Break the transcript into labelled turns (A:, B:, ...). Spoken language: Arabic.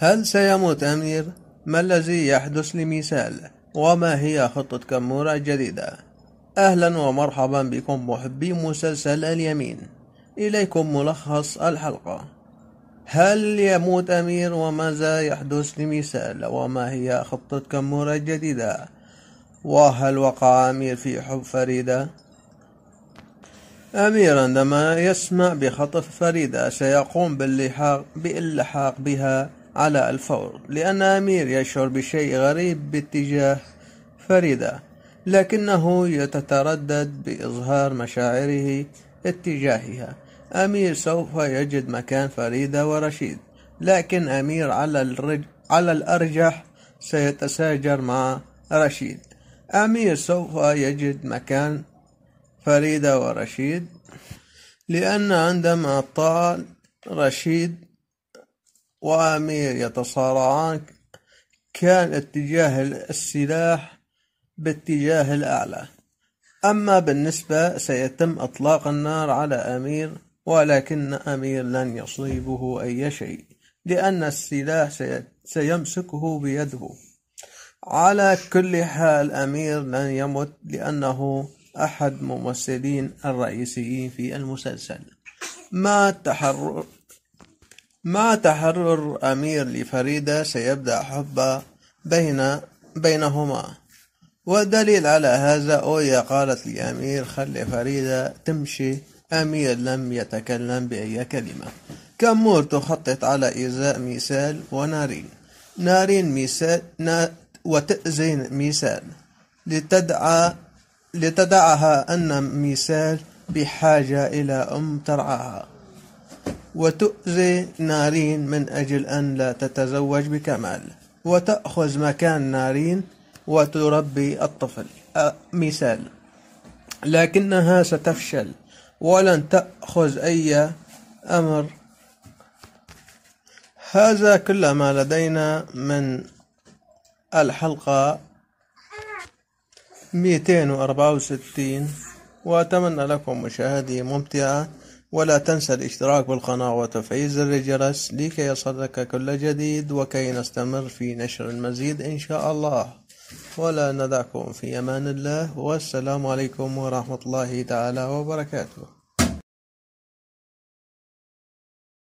A: هل سيموت أمير؟ ما الذي يحدث لميسال؟ وما هي خطة كامورا الجديدة؟ أهلا ومرحبا بكم محبي مسلسل اليمين إليكم ملخص الحلقة هل يموت أمير وماذا يحدث لميسال وما هي خطة كامورا الجديدة؟ وهل وقع أمير في حب فريدة؟ أمير عندما يسمع بخطف فريدة سيقوم باللحاق, باللحاق بها على الفور لأن أمير يشعر بشيء غريب باتجاه فريدة لكنه يتتردد بإظهار مشاعره اتجاهها أمير سوف يجد مكان فريدة ورشيد لكن أمير على, الرج... على الأرجح سيتساجر مع رشيد أمير سوف يجد مكان فريدة ورشيد لأن عندما طال رشيد وأمير يتصارعان كان اتجاه السلاح باتجاه الأعلى أما بالنسبة سيتم إطلاق النار على أمير ولكن أمير لن يصيبه أي شيء لأن السلاح سيمسكه بيده على كل حال أمير لن يمت لأنه أحد ممثلين الرئيسيين في المسلسل ما تحرر مع تحرر أمير لفريدة سيبدأ حب بين بينهما والدليل على هذا أويا قالت لأمير خلي فريدة تمشي أمير لم يتكلم بأي كلمة كمور تخطط على إيذاء ميسال ونارين نارين ميسال نا وتأذي ميسال لتدعى لتدعها أن ميسال بحاجة إلى أم ترعاها وتؤذي نارين من أجل أن لا تتزوج بكمال وتأخذ مكان نارين وتربي الطفل مثال لكنها ستفشل ولن تأخذ أي أمر هذا كل ما لدينا من الحلقة 264 وأتمنى لكم مشاهدة ممتعة ولا تنسى الاشتراك بالقناة وتفعيل زر الجرس لكي يصلك كل جديد وكي نستمر في نشر المزيد إن شاء الله ولا ندعكم في أمان الله والسلام عليكم ورحمة الله تعالى وبركاته